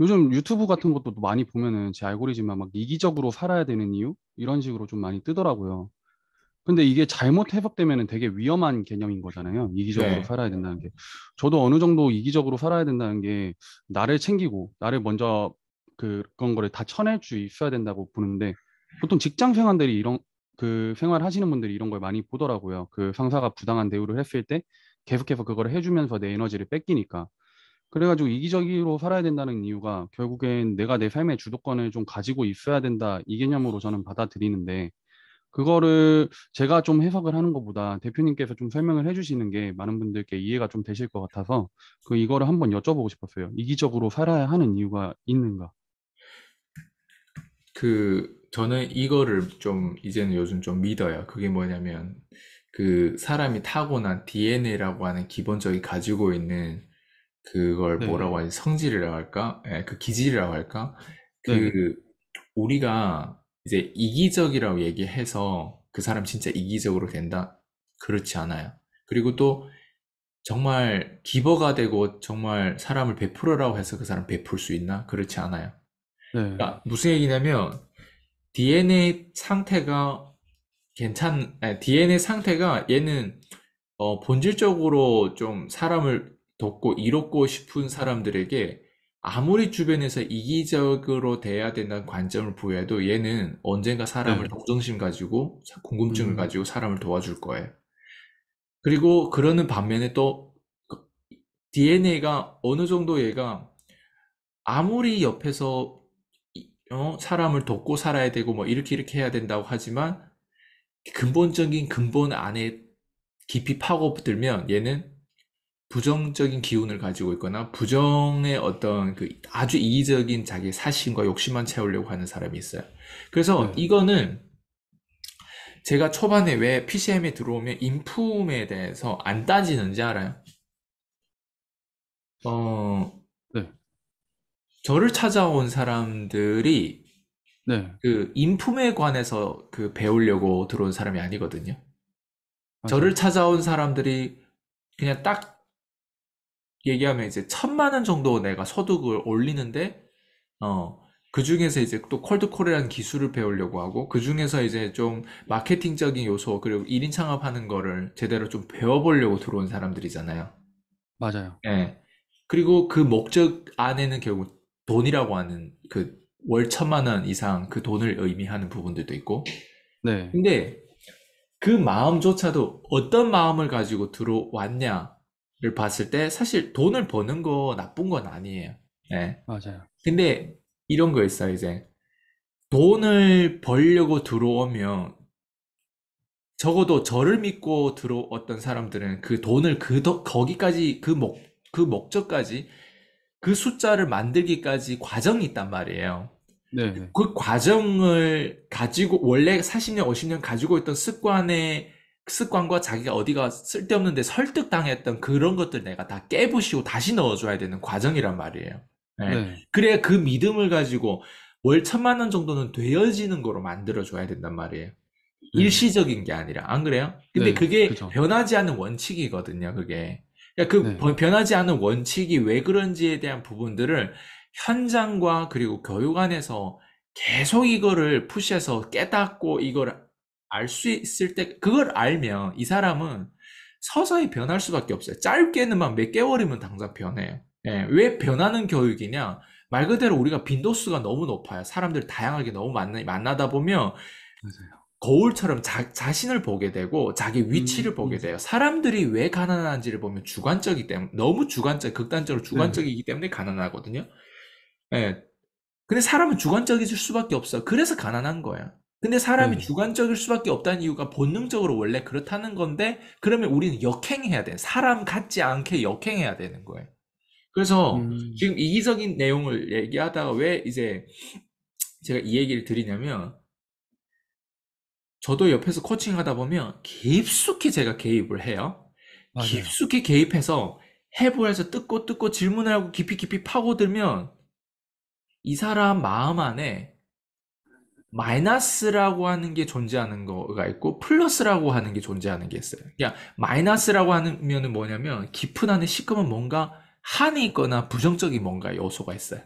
요즘 유튜브 같은 것도 많이 보면은 제 알고리즘만 막 이기적으로 살아야 되는 이유 이런 식으로 좀 많이 뜨더라고요. 근데 이게 잘못 해석되면은 되게 위험한 개념인 거잖아요. 이기적으로 네. 살아야 된다는 게. 저도 어느 정도 이기적으로 살아야 된다는 게 나를 챙기고 나를 먼저 그 그런 거를 다 쳐낼 수 있어야 된다고 보는데 보통 직장 생활들이 이런 그 생활하시는 분들이 이런 걸 많이 보더라고요. 그 상사가 부당한 대우를 했을 때 계속해서 그걸 해주면서 내 에너지를 뺏기니까. 그래가지고 이기적으로 살아야 된다는 이유가 결국엔 내가 내 삶의 주도권을 좀 가지고 있어야 된다 이 개념으로 저는 받아들이는데 그거를 제가 좀 해석을 하는 것보다 대표님께서 좀 설명을 해주시는 게 많은 분들께 이해가 좀 되실 것 같아서 그 이거를 한번 여쭤보고 싶었어요. 이기적으로 살아야 하는 이유가 있는가? 그 저는 이거를 좀 이제는 요즘 좀 믿어요. 그게 뭐냐면 그 사람이 타고난 DNA라고 하는 기본적인 가지고 있는 그걸 네. 뭐라고 하지? 성질이라고 할까? 예, 그 기질이라고 할까? 그 네. 우리가 이제 이기적이라고 얘기해서 그 사람 진짜 이기적으로 된다? 그렇지 않아요. 그리고 또 정말 기버가 되고 정말 사람을 베풀어라고 해서 그 사람 베풀 수 있나? 그렇지 않아요. 네. 그러니까 무슨 얘기냐면 DNA 상태가 괜찮, 아니, DNA 상태가 얘는 어, 본질적으로 좀 사람을 덮고 이롭고 싶은 사람들에게 아무리 주변에서 이기적으로 대해야 된다는 관점을 부여해도 얘는 언젠가 사람을 네. 동정심 가지고 궁금증을 음. 가지고 사람을 도와줄 거예요. 그리고 그러는 반면에 또 그 DNA가 어느 정도 얘가 아무리 옆에서 어, 사람을 돕고 살아야 되고 뭐 이렇게 이렇게 해야 된다고 하지만 근본적인 근본 안에 깊이 파고들면 얘는 부정적인 기운을 가지고 있거나 부정의 어떤 그 아주 이기적인 자기 사심과 욕심만 채우려고 하는 사람이 있어요. 그래서 네. 이거는 제가 초반에 왜 PCM에 들어오면 인품에 대해서 안 따지는지 알아요? 어, 네. 저를 찾아온 사람들이 네. 그 인품에 관해서 그 배우려고 들어온 사람이 아니거든요. 맞아요. 저를 찾아온 사람들이 그냥 딱 얘기하면 이제 천만 원 정도 내가 소득을 올리는데 어, 그 중에서 이제 또 콜드콜이라는 기술을 배우려고 하고 그 중에서 이제 좀 마케팅적인 요소 그리고 1인 창업하는 거를 제대로 좀 배워보려고 들어온 사람들이잖아요. 맞아요. 예. 그리고 그 목적 안에는 결국 돈이라고 하는 그 월 천만 원 이상 그 돈을 의미하는 부분들도 있고. 네. 근데 그 마음조차도 어떤 마음을 가지고 들어왔냐 를 봤을 때 사실 돈을 버는 거 나쁜 건 아니에요. 네. 맞아요. 근데 이런 거 있어요, 이제. 돈을 벌려고 들어오면 적어도 저를 믿고 들어왔던 사람들은 그 돈을 그 더, 거기까지 그 목, 그 목적까지 그 숫자를 만들기까지 과정이 있단 말이에요. 네. 그 과정을 가지고 원래 40년, 50년 가지고 있던 습관에 습관과 자기가 어디가 쓸데없는데 설득당했던 그런 것들 내가 다 깨부시고 다시 넣어줘야 되는 과정이란 말이에요. 네. 네. 그래야 그 믿음을 가지고 월 천만 원 정도는 되어지는 거로 만들어줘야 된단 말이에요. 네. 일시적인 게 아니라 안 그래요? 근데 네, 그게 그쵸. 변하지 않는 원칙이거든요. 그게 그러 그러니까 그 네. 변하지 않는 원칙이 왜 그런지에 대한 부분들을 현장과 그리고 교육 안에서 계속 이거를 푸시해서 깨닫고 이거를 알수 있을 때 그걸 알면 이 사람은 서서히 변할 수밖에 없어요. 짧게는 막 몇 개월이면 당장 변해요. 예, 왜 변하는 교육이냐? 말 그대로 우리가 빈도수가 너무 높아요. 사람들 다양하게 너무 만나, 만나다 보면 맞아요. 거울처럼 자, 자신을 보게 되고 자기 음, 위치를 음, 보게 음. 돼요. 사람들이 왜 가난한지를 보면 주관적이기 때문에 너무 주관적, 극단적으로 네. 주관적이기 네. 때문에 가난하거든요. 예. 근데 사람은 주관적이질 수밖에 없어. 그래서 가난한 거예요 근데 사람이 음. 주관적일 수밖에 없다는 이유가 본능적으로 원래 그렇다는 건데 그러면 우리는 역행해야 돼. 사람 같지 않게 역행해야 되는 거예요. 그래서 음. 지금 이기적인 내용을 얘기하다가 왜 이제 제가 이 얘기를 드리냐면 저도 옆에서 코칭하다 보면 깊숙이 제가 개입을 해요. 맞아요. 깊숙이 개입해서 해부해서 뜯고 뜯고 질문을 하고 깊이 깊이 파고들면 이 사람 마음 안에 마이너스라고 하는 게 존재하는 거가 있고 플러스라고 하는 게 존재하는 게 있어요. 그러니까 마이너스라고 하면은 뭐냐면 깊은 안에 시커먼 뭔가 한이 있거나 부정적인 뭔가 요소가 있어요.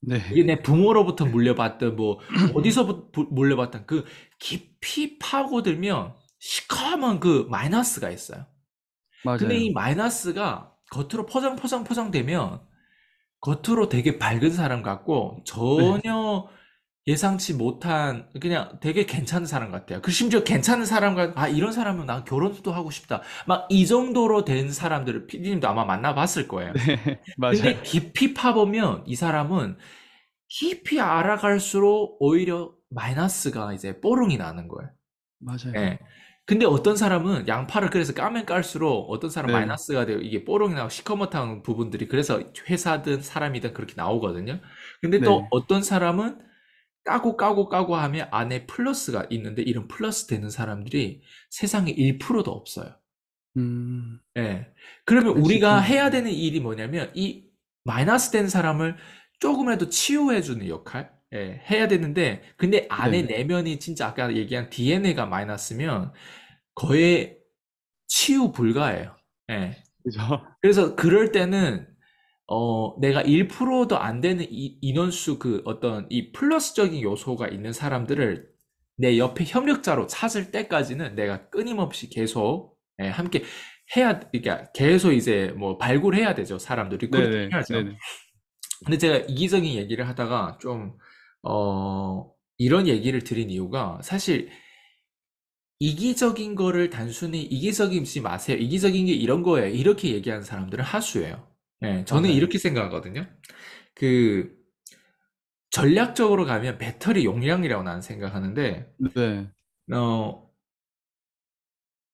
네. 이게 내 부모로부터 네. 물려받던 뭐 어디서 물려받던 그 깊이 파고들면 시커먼 그 마이너스가 있어요. 맞아요. 근데 이 마이너스가 겉으로 포장포장 포장되면 겉으로 되게 밝은 사람 같고 네. 전혀 네. 예상치 못한 그냥 되게 괜찮은 사람 같아요. 그 심지어 괜찮은 사람과 아 이런 사람은 나 결혼도 하고 싶다. 막 이 정도로 된 사람들을 피디님도 아마 만나봤을 거예요. 네, 맞아요. 근데 깊이 파보면 이 사람은 깊이 알아갈수록 오히려 마이너스가 이제 뽀롱이 나는 거예요. 맞아요. 네. 근데 어떤 사람은 양파를 그래서 까면 깔수록 어떤 사람 네. 마이너스가 돼요. 이게 뽀롱이 나고 시커멓한 부분들이 그래서 회사든 사람이든 그렇게 나오거든요. 근데 또 네. 어떤 사람은 까고 까고 까고 하면 안에 플러스가 있는데 이런 플러스 되는 사람들이 세상에 1%도 없어요. 음. 예. 네. 그러면 그치. 우리가 해야 되는 일이 뭐냐면 이 마이너스 된 사람을 조금이라도 치유해 주는 역할 예, 해야 되는데 근데 안에 네. 내면이 진짜 아까 얘기한 DNA가 마이너스면 거의 치유 불가예요. 예. 그죠? 그래서 그럴 때는 어, 내가 1%도 안 되는 이, 인원수 그 어떤 이 플러스적인 요소가 있는 사람들을 내 옆에 협력자로 찾을 때까지는 내가 끊임없이 계속 예, 함께 해야 그러니까 계속 이제 뭐 발굴해야 되죠 사람들 리크루팅 해야죠. 네네. 근데 제가 이기적인 얘기를 하다가 좀 어, 이런 얘기를 드린 이유가 사실 이기적인 거를 단순히 이기적이지 마세요. 이기적인 게 이런 거예요. 이렇게 얘기하는 사람들은 하수예요. 네, 저는 맞아 이렇게 생각하거든요. 그 전략적으로 가면 배터리 용량이라고 나는 생각하는데 네. 어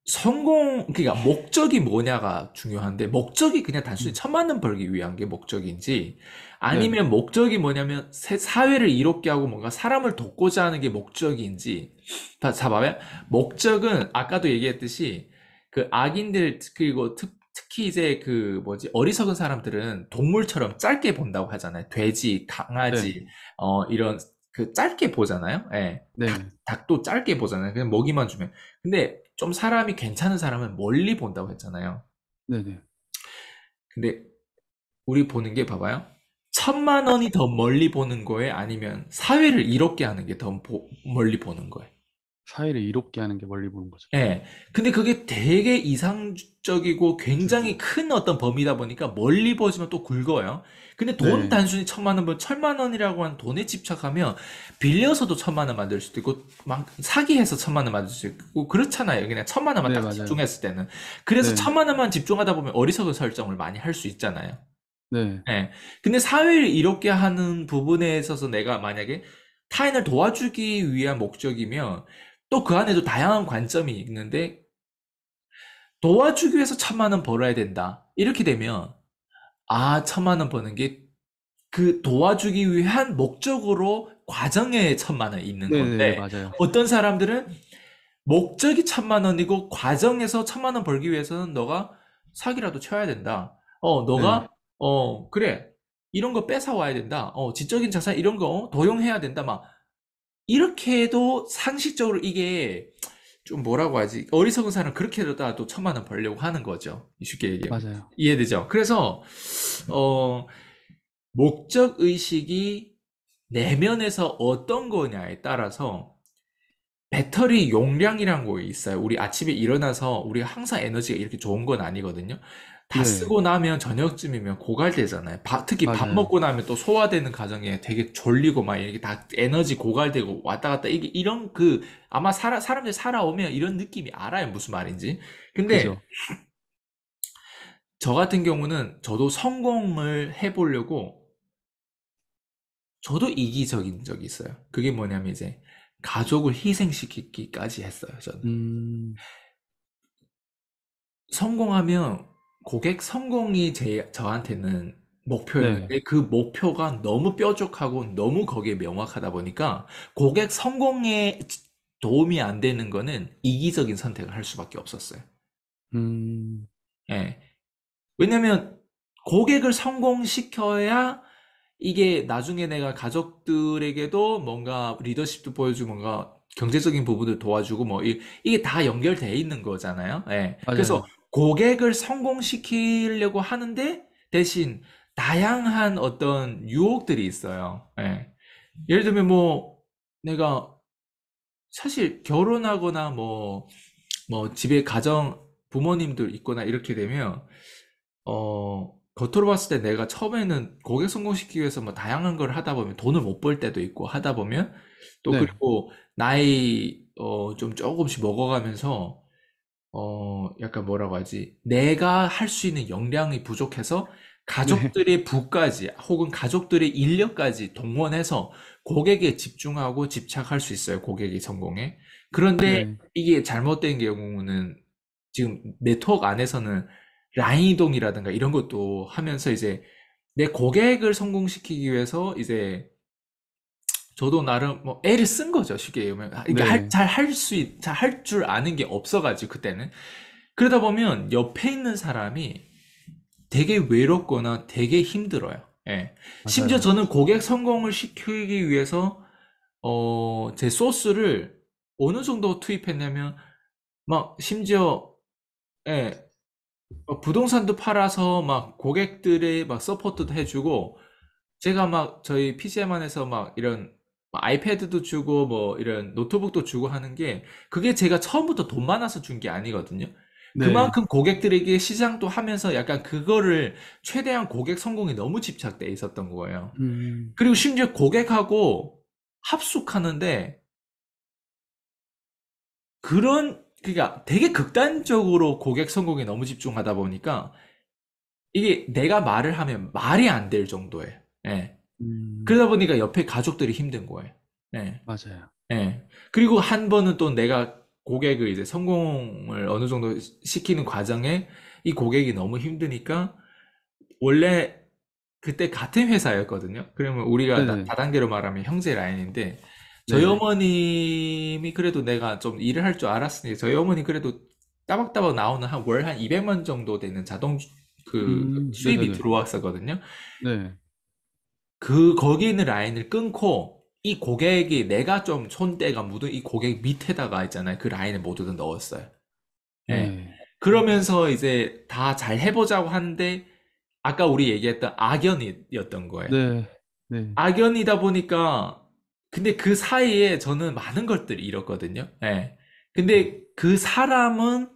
성공 그러니까 목적이 뭐냐가 중요한데 목적이 그냥 단순히 음. 천만 원 벌기 위한 게 목적인지 아니면 네. 목적이 뭐냐면 사회를 이롭게 하고 뭔가 사람을 돕고자 하는 게 목적인지 다 잡아봐요 목적은 아까도 얘기했듯이 그 악인들 그리고 특 특히 이제 그 뭐지 어리석은 사람들은 동물처럼 짧게 본다고 하잖아요. 돼지, 강아지, 네. 어 이런 그 짧게 보잖아요. 예. 네. 닭, 도 짧게 보잖아요. 그냥 먹이만 주면. 근데 좀 사람이 괜찮은 사람은 멀리 본다고 했잖아요. 네네. 근데 우리 보는 게 봐봐요. 천만 원이 더 멀리 보는 거에 아니면 사회를 이롭게 하는 게 더 멀리 보는 거예요. 사회를 이롭게 하는 게 멀리 보는 거죠. 예. 근데 그게 되게 이상적이고 굉장히 그렇죠. 큰 어떤 범위다 보니까 멀리 보지만 또 굵어요. 근데 돈 네. 단순히 천만 원, 뭐 천만 원이라고 하는 돈에 집착하면 빌려서도 천만 원 만들 수도 있고, 막 사기해서 천만 원 만들 수 있고, 그렇잖아요. 그냥 천만 원만 네, 딱 맞아요. 집중했을 때는. 그래서 네. 천만 원만 집중하다 보면 어리석은 설정을 많이 할 수 있잖아요. 네. 예. 근데 사회를 이롭게 하는 부분에 있어서 내가 만약에 타인을 도와주기 위한 목적이면 또그 안에도 다양한 관점이 있는데 도와주기 위해서 천만 원 벌어야 된다. 이렇게 되면 아 천만 원 버는 게 그 도와주기 위한 목적으로 과정에 천만 원 있는 네, 네, 건데 네네, 어떤 사람들은 목적이 천만 원이고 과정에서 천만 원 벌기 위해서는 너가 사기라도 쳐야 된다. 어 너가 네. 어 그래 이런 거 뺏어 와야 된다. 어 지적인 자산 이런 거 어, 도용해야 된다. 막 이렇게 해도 상식적으로 이게 좀 뭐라고 하지 어리석은 사람 그렇게 해도 가또 천만 원 벌려고 하는 거죠 쉽게 얘기하면 맞아요. 이해되죠 그래서 어 목적 의식이 내면에서 어떤 거냐에 따라서 배터리 용량이란 거 있어요. 우리 아침에 일어나서 우리가 항상 에너지가 이렇게 좋은 건 아니거든요. 다 네. 쓰고 나면 저녁쯤이면 고갈되잖아요. 바, 특히 밥 맞아요. 먹고 나면 또 소화되는 과정에 되게 졸리고 막 이렇게 다 에너지 고갈되고 왔다 갔다 이게 이런 그 아마 살아, 사람들 살아오면 이런 느낌이 알아요. 무슨 말인지. 근데 저 같은 경우는 저도 성공을 해보려고 저도 이기적인 적이 있어요. 그게 뭐냐면 이제 가족을 희생시키기까지 했어요, 저는. 음... 성공하면 고객 성공이 제, 저한테는 목표였는데 네. 그 목표가 너무 뾰족하고 너무 거기에 명확하다 보니까 고객 성공에 도움이 안 되는 거는 이기적인 선택을 할 수밖에 없었어요. 음. 예. 왜냐면 고객을 성공시켜야 이게 나중에 내가 가족들에게도 뭔가 리더십도 보여주고 뭔가 경제적인 부분을 도와주고 뭐 이, 게다 연결돼 있는 거잖아요. 예. 그래서 고객을 성공시키려고 하는데 대신 다양한 어떤 유혹들이 있어요. 예. 예를 들면 뭐 내가 사실 결혼하거나 뭐, 뭐 집에 가정 부모님들 있거나 이렇게 되면 어 겉으로 봤을 때 내가 처음에는 고객 성공시키기 위해서 뭐 다양한 걸 하다 보면 돈을 못 벌 때도 있고 하다 보면 또 네. 그리고 나이 어 좀 조금씩 먹어가면서 어 약간 뭐라고 하지 내가 할 수 있는 역량이 부족해서 가족들의 네. 부까지 혹은 가족들의 인력까지 동원해서 고객에 집중하고 집착할 수 있어요 고객이 성공에 그런데 네. 이게 잘못된 경우는 지금 네트워크 안에서는 라인 이동이라든가 이런 것도 하면서 이제 내 고객을 성공시키기 위해서 이제 저도 나름 뭐 애를 쓴 거죠 쉽게 얘기하면 아, 이게 네. 잘할수잘 할 줄 아는 게 없어가지고 그때는 그러다 보면 옆에 있는 사람이 되게 외롭거나 되게 힘들어요. 예. 심지어 저는 고객 성공을 시키기 위해서 어 제 소스를 어느 정도 투입했냐면 막 심지어 예 부동산도 팔아서 막 고객들의 막 서포트도 해주고 제가 막 저희 PCM 안에서 막 이런 아이패드도 주고 뭐 이런 노트북도 주고 하는 게 그게 제가 처음부터 돈 많아서 준 게 아니거든요. 네. 그만큼 고객들에게 시장도 하면서 약간 그거를 최대한 고객 성공에 너무 집착돼 있었던 거예요. 음. 그리고 심지어 고객하고 합숙하는데 그런 그러니까 되게 극단적으로 고객 성공에 너무 집중하다 보니까 이게 내가 말을 하면 말이 안 될정도에 예. 음... 그러다 보니까 옆에 가족들이 힘든 거예요. 예. 맞아요. 예. 그리고 한 번은 또 내가 고객을 이제 성공을 어느 정도 시키는 과정에 이 고객이 너무 힘드니까 원래 그때 같은 회사였거든요. 그러면 우리가 네네. 네. 다단계로 말하면 형제 라인인데 저희 네 어머님이 그래도 내가 좀 일을 할 줄 알았으니 저희 어머니 그래도 따박따박 나오는 한 월 한 200만 정도 되는 자동 그 음, 네, 수입이 네네네. 네. 들어왔었거든요. 네. 그 거기 있는 라인을 끊고 이 고객이 내가 좀 손때가 묻은 이 고객 밑에다가 있잖아요. 그 라인을 모두 다 넣었어요. 예. 네. 그러면서 이제 다 잘 해보자고 하는데 아까 우리 얘기했던 악연이었던 거예요. 네. 네. 악연이다 보니까 근데 그 사이에 저는 많은 것들을 잃었거든요. 예. 근데 그 사람은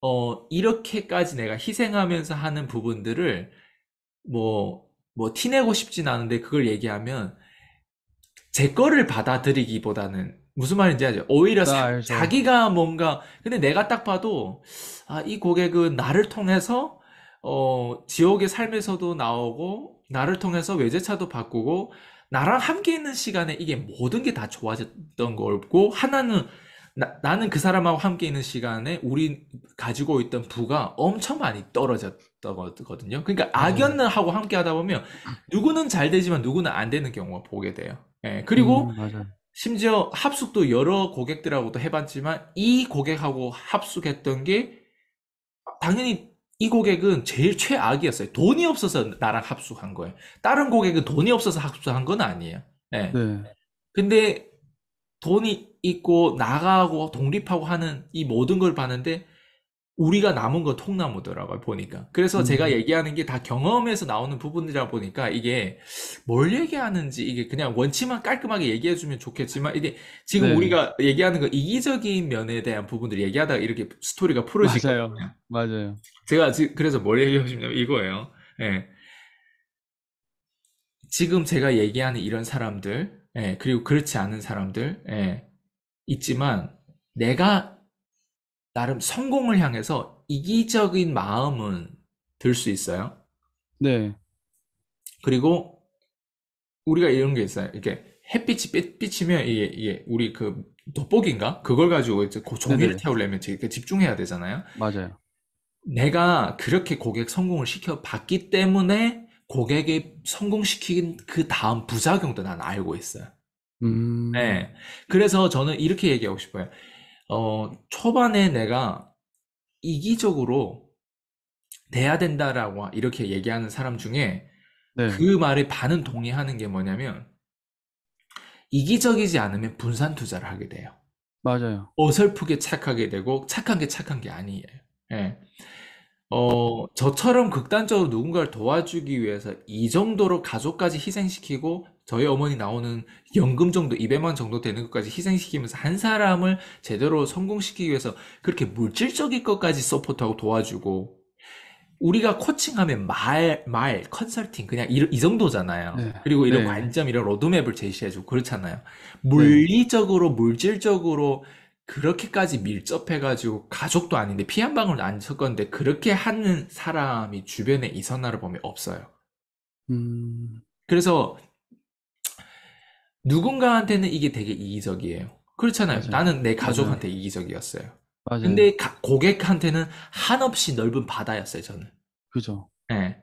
어 이렇게까지 내가 희생하면서 하는 부분들을 뭐뭐 뭐 티내고 싶진 않은데 그걸 얘기하면 제 거를 받아들이기보다는 무슨 말인지 알죠? 오히려 사, 아, 자기가 뭔가 근데 내가 딱 봐도 아 이 고객은 나를 통해서 어 지옥의 삶에서도 나오고 나를 통해서 외제차도 바꾸고 나랑 함께 있는 시간에 이게 모든 게 다 좋아졌던 거고 하나는 나, 는그 사람하고 함께 있는 시간에 우리 가지고 있던 부가 엄청 많이 떨어졌거든요. 그러니까 음. 악연을 하고 함께 하다 보면 누구는 잘 되지만 누구는 안 되는 경우가 보게 돼요. 예. 그리고 음, 심지어 합숙도 여러 고객들하고도 해봤지만 이 고객하고 합숙했던 게 당연히 이 고객은 제일 최악이었어요. 돈이 없어서 나랑 합숙한 거예요. 다른 고객은 돈이 없어서 합숙한 건 아니에요. 네. 네. 근데 돈이 있고 나가고 독립하고 하는 이 모든 걸 봤는데 우리가 남은 거 통나무더라고요, 보니까. 그래서 음. 제가 얘기하는 게 다 경험에서 나오는 부분이라 보니까 이게 뭘 얘기하는지 이게 그냥 원치만 깔끔하게 얘기해주면 좋겠지만 이게 지금 네. 우리가 얘기하는 거 이기적인 면에 대한 부분들 얘기하다가 이렇게 스토리가 풀어지고. 맞아요. 맞아요. 제가 지금 그래서 뭘 얘기하고 싶냐면 이거예요. 예. 지금 제가 얘기하는 이런 사람들, 예, 그리고 그렇지 않은 사람들, 예, 있지만 내가 나름 성공을 향해서 이기적인 마음은 들 수 있어요. 네. 그리고 우리가 이런 게 있어요. 이렇게 햇빛이 삐치면 이게, 이게 우리 그 돋보기인가? 그걸 가지고 이제 그 종이를 네네. 태우려면 되게 집중해야 되잖아요. 맞아요. 내가 그렇게 고객 성공을 시켜봤기 때문에 고객이 성공시킨 그 다음 부작용도 난 알고 있어요. 음... 네. 그래서 저는 이렇게 얘기하고 싶어요. 어, 초반에 내가 이기적으로 돼야 된다라고 이렇게 얘기하는 사람 중에 네. 그 말에 반은 동의하는 게 뭐냐면 이기적이지 않으면 분산 투자를 하게 돼요. 맞아요. 어설프게 착하게 되고 착한 게 착한 게 아니에요. 예. 어, 저처럼 극단적으로 누군가를 도와주기 위해서 이 정도로 가족까지 희생시키고 저희 어머니 나오는 연금 정도 200만 정도 되는 것까지 희생시키면서 한 사람을 제대로 성공시키기 위해서 그렇게 물질적인 것까지 서포트하고 도와주고 우리가 코칭하면 말, 말, 컨설팅, 그냥 이, 이 정도잖아요. 네. 그리고 이런 네. 관점, 이런 로드맵을 제시해주고 그렇잖아요. 네. 물리적으로, 네. 물질적으로 그렇게까지 밀접해가지고 가족도 아닌데 피 한 방울 안 섞었는데 그렇게 하는 사람이 주변에 이선화를 보면 없어요. 음... 그래서 누군가한테는 이게 되게 이기적이에요. 그렇잖아요. 맞아요. 나는 내 가족한테 맞아요. 이기적이었어요. 맞아요. 근데 가, 고객한테는 한없이 넓은 바다였어요, 저는. 그죠. 네.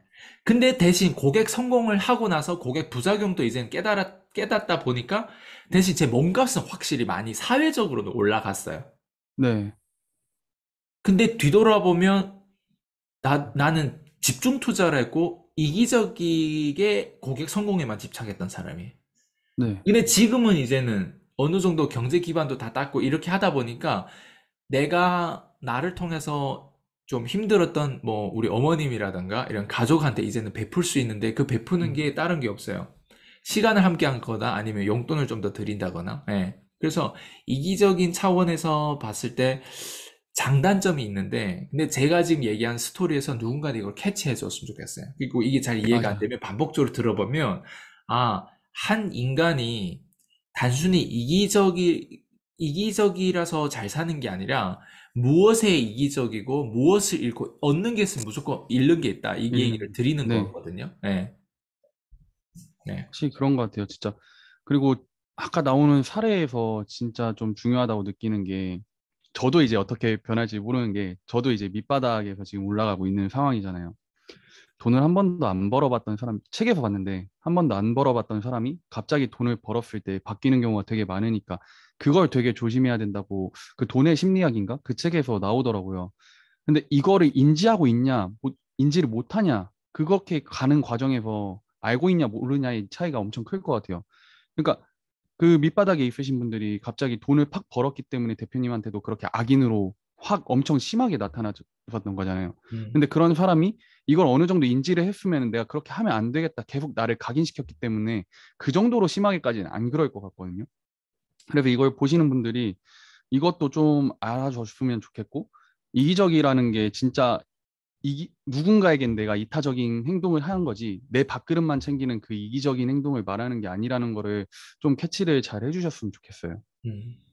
근데 대신 고객 성공을 하고 나서 고객 부작용도 이제는 깨달았, 깨닫다 보니까 대신 제 몸값은 확실히 많이 사회적으로는 올라갔어요. 네. 근데 뒤돌아보면 나, 나는 집중 투자를 했고 이기적이게 고객 성공에만 집착했던 사람이 에요 네. 근데 지금은 이제는 어느 정도 경제 기반도 다 닦고 이렇게 하다 보니까 내가 나를 통해서 좀 힘들었던 뭐 우리 어머님이라든가 이런 가족한테 이제는 베풀 수 있는데 그 베푸는 음. 게 다른 게 없어요. 시간을 함께 한 거다 아니면 용돈을 좀 더 드린다거나. 예. 그래서 이기적인 차원에서 봤을 때 장단점이 있는데 근데 제가 지금 얘기한 스토리에서 누군가 이걸 캐치해 줬으면 좋겠어요. 그리고 이게 잘 이해가 안 되면 반복적으로 들어보면 아한 인간이 단순히 이기적이 이기적이라서 잘 사는 게 아니라 무엇에 이기적이고 무엇을 잃고 얻는 게 있으면 무조건 잃는 게 있다 이 예. 얘기를 드리는 네. 거거든요. 네. 네. 확실 그런 것 같아요, 진짜. 그리고 아까 나오는 사례에서 진짜 좀 중요하다고 느끼는 게 저도 이제 어떻게 변할지 모르는 게 저도 이제 밑바닥에서 지금 올라가고 있는 상황이잖아요. 돈을 한 번도 안 벌어봤던 사람, 책에서 봤는데 한 번도 안 벌어봤던 사람이 갑자기 돈을 벌었을 때 바뀌는 경우가 되게 많으니까 그걸 되게 조심해야 된다고 그 돈의 심리학인가 그 책에서 나오더라고요. 근데 이거를 인지하고 있냐, 인지를 못하냐, 그렇게 가는 과정에서 알고 있냐 모르냐의 차이가 엄청 클 것 같아요. 그러니까 그 밑바닥에 있으신 분들이 갑자기 돈을 팍 벌었기 때문에 대표님한테도 그렇게 악인으로 확 엄청 심하게 나타나었던 거잖아요. 음. 근데 그런 사람이 이걸 어느 정도 인지를 했으면 내가 그렇게 하면 안 되겠다. 계속 나를 각인시켰기 때문에 그 정도로 심하게까지는 안 그럴 것 같거든요. 그래서 이걸 보시는 분들이 이것도 좀 알아줬으면 좋겠고 이기적이라는 게 진짜 이기, 누군가에겐 내가 이타적인 행동을 하는 거지 내 밥그릇만 챙기는 그 이기적인 행동을 말하는 게 아니라는 거를 좀 캐치를 잘 해주셨으면 좋겠어요. 음.